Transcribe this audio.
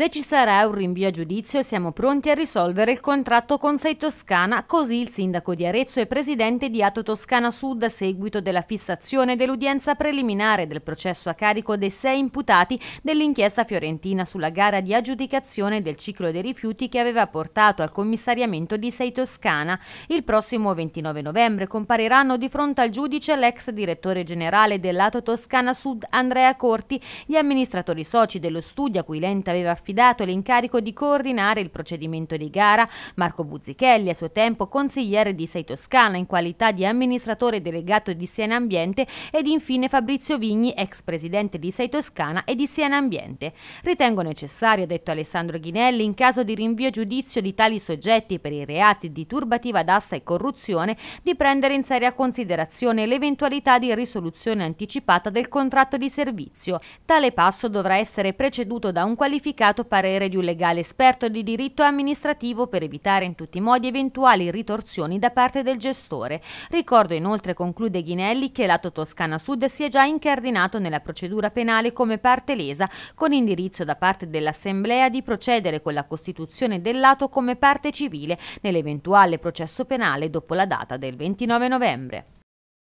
Se ci sarà un rinvio a giudizio siamo pronti a risolvere il contratto con Sei Toscana, così il sindaco di Arezzo e presidente di Ato Toscana Sud a seguito della fissazione dell'udienza preliminare del processo a carico dei sei imputati dell'inchiesta fiorentina sulla gara di aggiudicazione del ciclo dei rifiuti che aveva portato al commissariamento di Sei Toscana. Il prossimo 29 novembre compariranno di fronte al giudice l'ex direttore generale dell'Ato Toscana Sud Andrea Corti, gli amministratori soci dello studio a cui l'ente aveva affidato affidato l'incarico di coordinare il procedimento di gara. Marco Buzzichelli, a suo tempo consigliere di Sei Toscana in qualità di amministratore delegato di Siena Ambiente ed infine Fabrizio Vigni, ex presidente di Sei Toscana e di Siena Ambiente. Ritengo necessario, ha detto Alessandro Ghinelli, in caso di rinvio a giudizio di tali soggetti per i reati di turbativa d'asta e corruzione, di prendere in seria considerazione l'eventualità di risoluzione anticipata del contratto di servizio. Tale passo dovrà essere preceduto da un qualificato confermato parere di un legale esperto di diritto amministrativo per evitare in tutti i modi eventuali ritorsioni da parte del gestore. Ricordo inoltre, conclude Ghinelli, che lato Toscana Sud si è già incardinato nella procedura penale come parte lesa, con indirizzo da parte dell'Assemblea di procedere con la costituzione del lato come parte civile nell'eventuale processo penale dopo la data del 29 novembre.